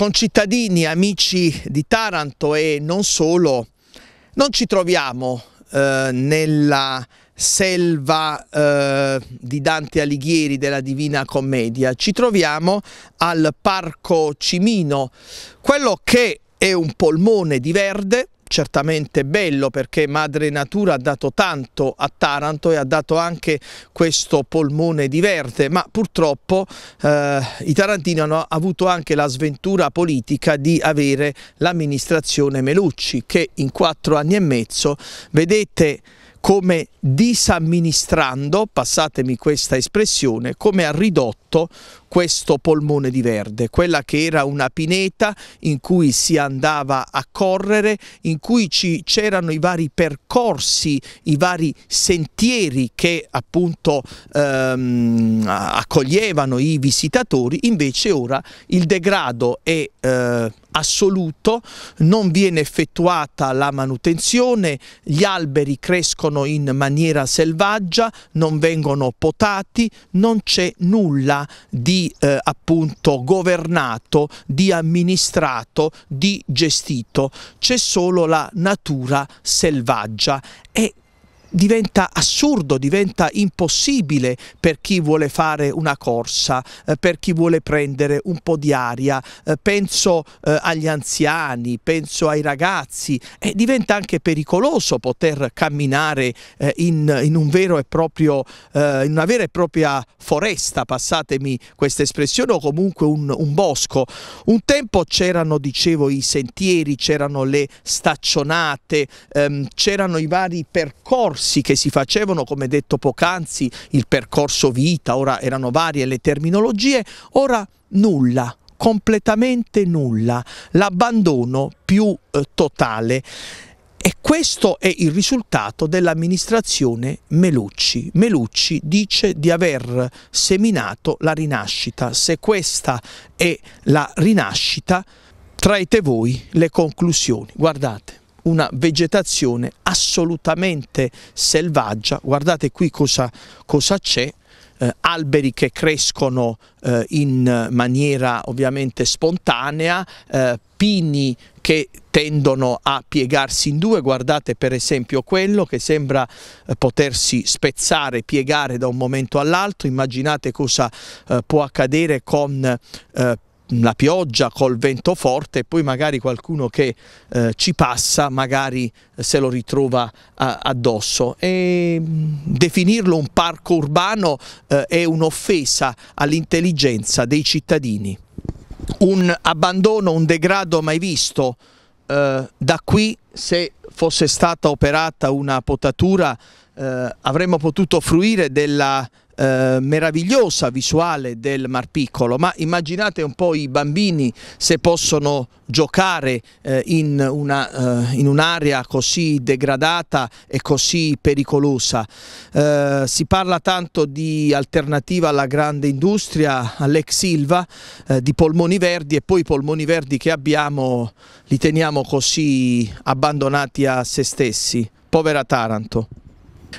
concittadini, amici di Taranto e non solo, non ci troviamo eh, nella selva eh, di Dante Alighieri della Divina Commedia, ci troviamo al Parco Cimino, quello che è un polmone di verde certamente bello perché Madre Natura ha dato tanto a Taranto e ha dato anche questo polmone di verde, ma purtroppo eh, i tarantini hanno avuto anche la sventura politica di avere l'amministrazione Melucci che in quattro anni e mezzo, vedete come disamministrando, passatemi questa espressione, come ha ridotto questo polmone di verde, quella che era una pineta in cui si andava a correre, in cui c'erano i vari percorsi, i vari sentieri che appunto ehm, accoglievano i visitatori, invece ora il degrado è eh, assoluto, non viene effettuata la manutenzione, gli alberi crescono in maniera selvaggia, non vengono potati, non c'è nulla di eh, appunto governato, di amministrato, di gestito, c'è solo la natura selvaggia e diventa assurdo, diventa impossibile per chi vuole fare una corsa, eh, per chi vuole prendere un po' di aria. Eh, penso eh, agli anziani, penso ai ragazzi e diventa anche pericoloso poter camminare in, in, un proprio, in, una vera e propria foresta, passatemi questa espressione, o comunque un, un bosco. Un tempo c'erano, dicevo, i sentieri, c'erano le staccionate, ehm, c'erano i vari percorsi percorsi che si facevano, come detto poc'anzi, il percorso vita, ora erano varie le terminologie, ora nulla, completamente nulla, l'abbandono più eh, totale. E questo è il risultato dell'amministrazione Melucci. Melucci dice di aver seminato la rinascita. Se questa è la rinascita, traete voi le conclusioni. Guardate una vegetazione assolutamente selvaggia, guardate qui cosa c'è, eh, alberi che crescono eh, in maniera ovviamente spontanea, eh, pini che tendono a piegarsi in due, guardate per esempio quello che sembra eh, potersi spezzare, piegare da un momento all'altro, immaginate cosa eh, può accadere con eh, la pioggia, col vento forte e poi magari qualcuno che eh, ci passa magari eh, se lo ritrova a, addosso. E, definirlo un parco urbano eh, è un'offesa all'intelligenza dei cittadini, un abbandono, un degrado mai visto. Eh, da qui se fosse stata operata una potatura eh, avremmo potuto fruire della eh, meravigliosa visuale del Mar Piccolo, ma immaginate un po' i bambini se possono giocare eh, in, una, eh, in un'area così degradata e così pericolosa. Eh, si parla tanto di alternativa alla grande industria, all'ex Silva, eh, di polmoni verdi e poi i polmoni verdi che abbiamo li teniamo così abbandonati a se stessi. Povera Taranto.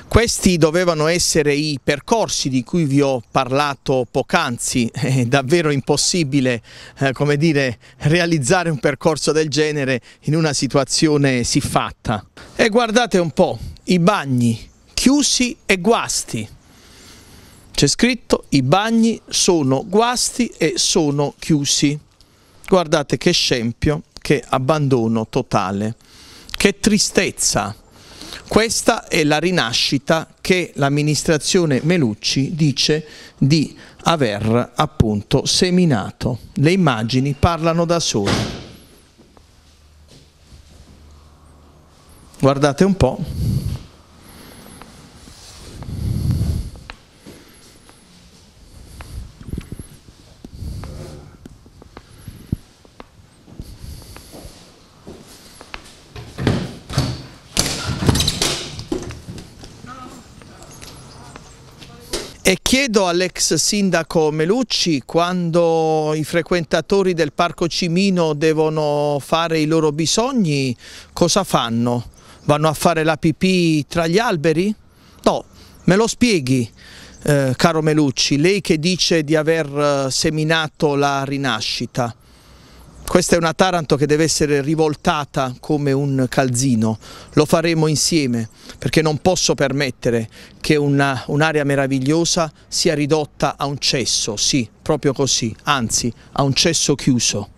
Questi dovevano essere i percorsi di cui vi ho parlato poc'anzi, è davvero impossibile eh, come dire, realizzare un percorso del genere in una situazione siffatta. E guardate un po', i bagni chiusi e guasti. C'è scritto i bagni sono guasti e sono chiusi. Guardate che scempio, che abbandono totale, che tristezza. Questa è la rinascita che l'amministrazione Melucci dice di aver appunto seminato. Le immagini parlano da sole. Guardate un po'. E chiedo all'ex sindaco Melucci quando i frequentatori del Parco Cimino devono fare i loro bisogni, cosa fanno? Vanno a fare la pipì tra gli alberi? No, me lo spieghi. Eh, caro Melucci, lei che dice di aver eh, seminato la rinascita. Questa è una Taranto che deve essere rivoltata come un calzino, lo faremo insieme perché non posso permettere che un'area un meravigliosa sia ridotta a un cesso, sì, proprio così, anzi a un cesso chiuso.